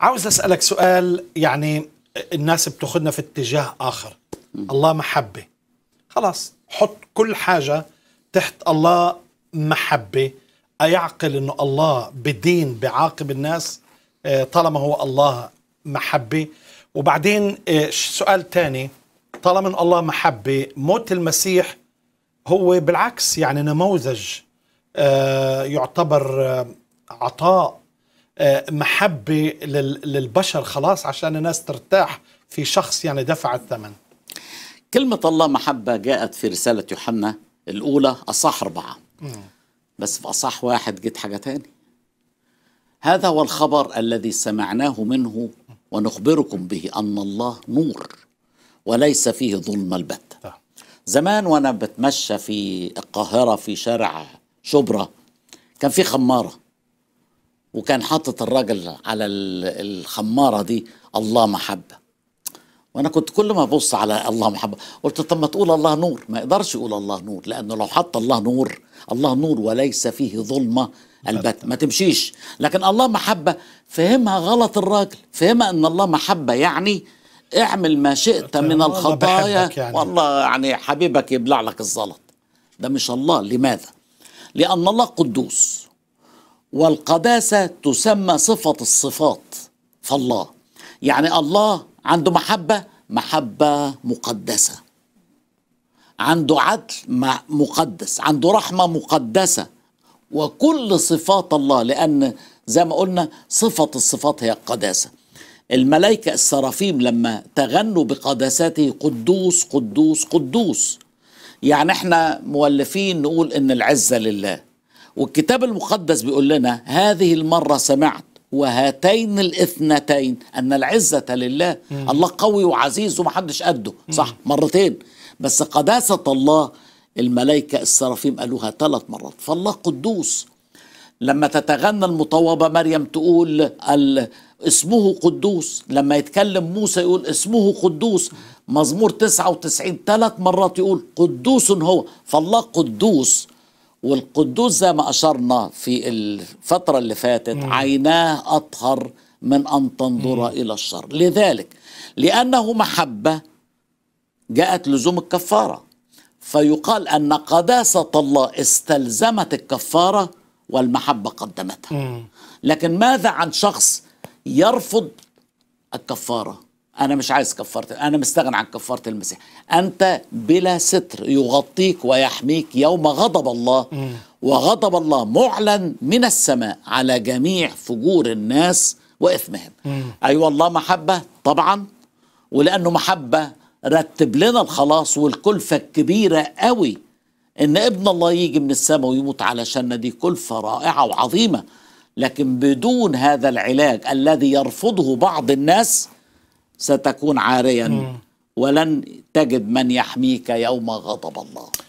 عاوز اسالك سؤال يعني الناس بتاخذنا في اتجاه اخر الله محبه خلاص حط كل حاجه تحت الله محبه ايعقل انه الله بدين بعاقب الناس آه، طالما هو الله محبه وبعدين آه، سؤال ثاني طالما ان الله محبه موت المسيح هو بالعكس يعني نموذج آه، يعتبر عطاء آه، محبة للبشر خلاص عشان الناس ترتاح في شخص يعني دفع الثمن كلمة الله محبة جاءت في رسالة يوحنا الأولى أصح أربعة بس في أصح واحد جت حاجة تاني هذا هو الخبر الذي سمعناه منه ونخبركم به أن الله نور وليس فيه ظلم البتة اه. زمان وأنا بتمشى في القاهرة في شارع شبرا كان في خمارة وكان حاطط الراجل على الخماره دي الله محبه وانا كنت كل ما ابص على الله محبه قلت طب ما تقول الله نور ما يقدرش يقول الله نور لانه لو حط الله نور الله نور وليس فيه ظلمه البتة ما تمشيش لكن الله محبة فهمها غلط الراجل فهمها ان الله محبة يعني اعمل ما شئت من الخطايا يعني. والله يعني حبيبك يبلع لك الزلط ده مش الله لماذا لأن الله قدوس والقداسة تسمى صفة الصفات فالله يعني الله عنده محبة محبة مقدسة عنده عدل مقدس عنده رحمة مقدسة وكل صفات الله لأن زي ما قلنا صفة الصفات هي القداسة الملائكة السرافيم لما تغنوا بقداساته قدوس قدوس قدوس يعني احنا مولفين نقول ان العزة لله والكتاب المقدس بيقول لنا هذه المرة سمعت وهاتين الاثنتين أن العزة لله مم. الله قوي وعزيز ومحدش قده صح مرتين بس قداسة الله الملائكة السرافيم قالوها ثلاث مرات فالله قدوس لما تتغنى المطوبة مريم تقول اسمه قدوس لما يتكلم موسى يقول اسمه قدوس مزمور 99 ثلاث مرات يقول قدوس هو فالله قدوس والقدوس زي ما أشرنا في الفترة اللي فاتت مم. عيناه أطهر من أن تنظر مم. إلى الشر لذلك لأنه محبة جاءت لزوم الكفارة فيقال أن قداسة الله استلزمت الكفارة والمحبة قدمتها مم. لكن ماذا عن شخص يرفض الكفارة أنا مش عايز كفارة أنا مستغني عن كفارة المسيح أنت بلا ستر يغطيك ويحميك يوم غضب الله وغضب الله معلن من السماء على جميع فجور الناس وإثمهم أيوة الله محبة طبعا ولأنه محبة رتب لنا الخلاص والكلفة الكبيرة قوي إن ابن الله يجي من السماء ويموت علشان دي كلفة رائعة وعظيمة لكن بدون هذا العلاج الذي يرفضه بعض الناس ستكون عاريا ولن تجد من يحميك يوم غضب الله